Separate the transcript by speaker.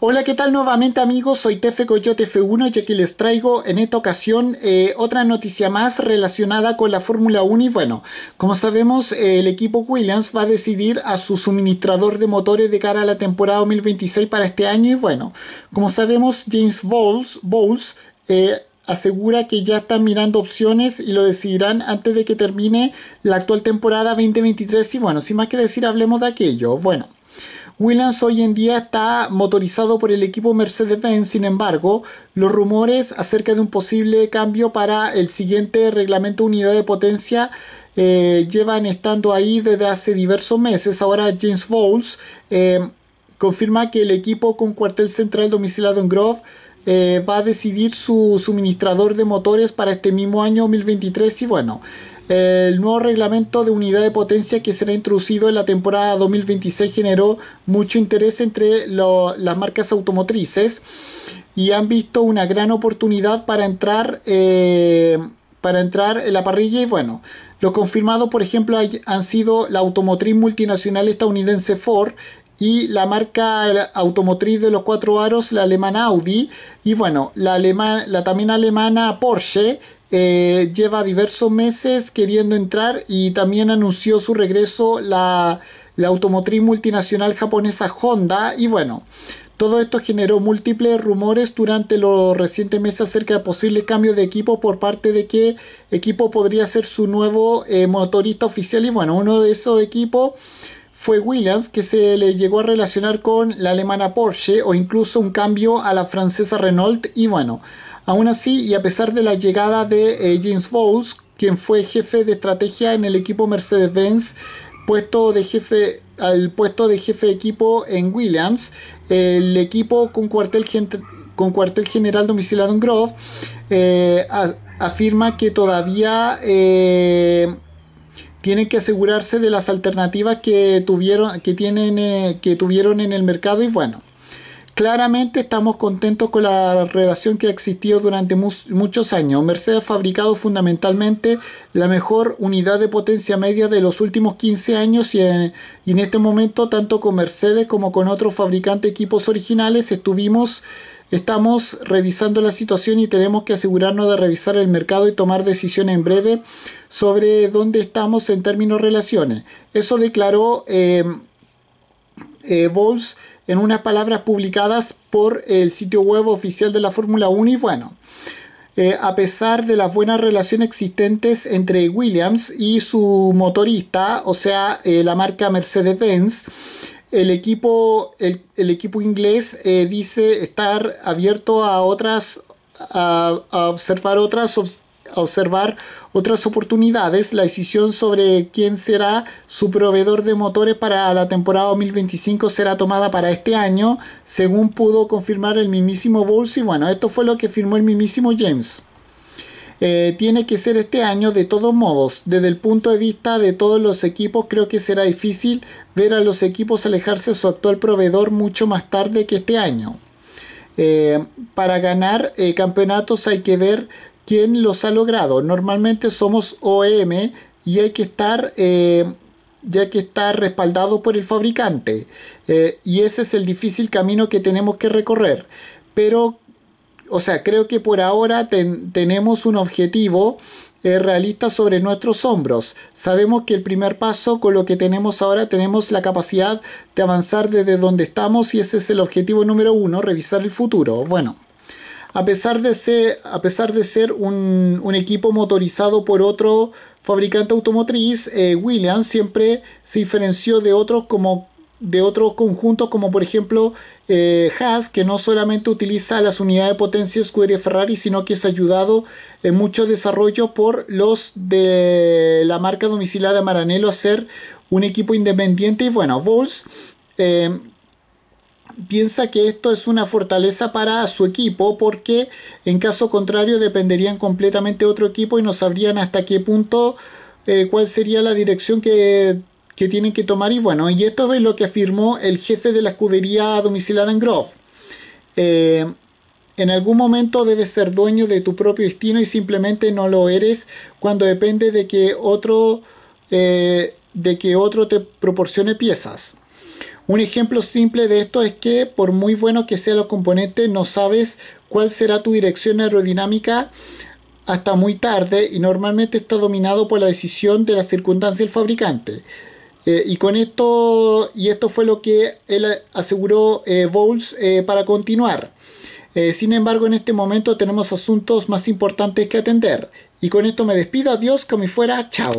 Speaker 1: Hola, ¿qué tal nuevamente amigos? Soy Tefe Coyote F1 y aquí les traigo en esta ocasión eh, otra noticia más relacionada con la Fórmula 1 y bueno, como sabemos eh, el equipo Williams va a decidir a su suministrador de motores de cara a la temporada 2026 para este año y bueno, como sabemos James Bowles, eh, asegura que ya están mirando opciones y lo decidirán antes de que termine la actual temporada 2023 y bueno, sin más que decir hablemos de aquello, bueno. Williams hoy en día está motorizado por el equipo Mercedes-Benz, sin embargo, los rumores acerca de un posible cambio para el siguiente reglamento unidad de potencia eh, llevan estando ahí desde hace diversos meses. Ahora James Bowles eh, confirma que el equipo con cuartel central domiciliado en Grove eh, va a decidir su suministrador de motores para este mismo año 2023 y bueno, el nuevo reglamento de unidad de potencia que será introducido en la temporada 2026 generó mucho interés entre las marcas automotrices y han visto una gran oportunidad para entrar, eh, para entrar en la parrilla y bueno, los confirmados, por ejemplo, han sido la automotriz multinacional estadounidense Ford y la marca eh, automotriz de los cuatro aros, la alemana Audi, y bueno, la, la también alemana Porsche, eh, lleva diversos meses queriendo entrar y también anunció su regreso la, automotriz multinacional japonesa Honda y bueno, todo esto generó múltiples rumores durante los recientes meses acerca de posibles cambios de equipo por parte de qué equipo podría ser su nuevo eh, motorista oficial. Y bueno, uno de esos equipos fue Williams, que se le llegó a relacionar con la alemana Porsche o incluso un cambio a la francesa Renault. Y bueno, Aún así, y a pesar de la llegada de eh, James Bowles, quien fue jefe de estrategia en el equipo Mercedes-Benz, puesto de jefe al puesto de jefe de equipo en Williams, el equipo con cuartel, con cuartel general domiciliado en Grove, eh, afirma que todavía tiene eh, tienen que asegurarse de las alternativas que tuvieron, que tienen, que tuvieron en el mercado y bueno. Claramente estamos contentos con la relación que ha existido durante muchos años. Mercedes ha fabricado fundamentalmente la mejor unidad de potencia media de los últimos 15 años y en, este momento tanto con Mercedes como con otros fabricantes de equipos originales estuvimos Estamos revisando la situación y tenemos que asegurarnos de revisar el mercado y tomar decisiones en breve sobre dónde estamos en términos de relaciones. Eso declaró eh, eh en unas palabras publicadas por el sitio web oficial de la Fórmula 1 y bueno, eh, a pesar de las buenas relaciones existentes entre Williams y su motorista, o sea, eh, la marca Mercedes-Benz, el equipo, el, equipo inglés eh, dice estar abierto a otras, a, observar otras observar otras oportunidades, la decisión sobre quién será su proveedor de motores para la temporada 2025 será tomada para este año, según pudo confirmar el mismísimo Bulls Y bueno, esto fue lo que firmó el mismísimo James. Eh, tiene que ser este año de todos modos. Desde el punto de vista de todos los equipos, creo que será difícil ver a los equipos alejarse de su actual proveedor mucho más tarde que este año. Eh, para ganar eh, campeonatos hay que ver quien los ha logrado. Normalmente somos OEM y hay que estar, eh, ya que está respaldado por el fabricante. Eh, y ese es el difícil camino que tenemos que recorrer. Pero, o sea, creo que por ahora tenemos un objetivo eh, realista sobre nuestros hombros. Sabemos que el primer paso con lo que tenemos ahora tenemos la capacidad de avanzar desde donde estamos y ese es el objetivo número uno, revisar el futuro. Bueno a pesar de ser, a pesar de ser un, equipo motorizado por otro fabricante automotriz, eh, Williams siempre se diferenció de otros como de otros conjuntos como por ejemplo eh, Haas que no solamente utiliza las unidades de potencia Scuderia Ferrari sino que es ayudado en mucho desarrollo por los de la marca domicilada Maranello a ser un equipo independiente y bueno Vols eh, piensa que esto es una fortaleza para su equipo porque en caso contrario dependerían completamente de otro equipo y no sabrían hasta qué punto eh, cuál sería la dirección que, tienen que tomar. Y bueno, y esto es lo que afirmó el jefe de la escudería domicilada en Grove. Eh, en algún momento debes ser dueño de tu propio destino y simplemente no lo eres cuando depende de que otro, eh, de que otro te proporcione piezas. Un ejemplo simple de esto es que por muy bueno que sean los componentes no sabes cuál será tu dirección aerodinámica hasta muy tarde y normalmente está dominado por la decisión de la circunstancia del fabricante. Eh, y con esto, y esto fue lo que él aseguró eh, Bowles eh, para continuar. sin embargo, en este momento tenemos asuntos más importantes que atender. Y con esto me despido, adiós, me fuera, chao.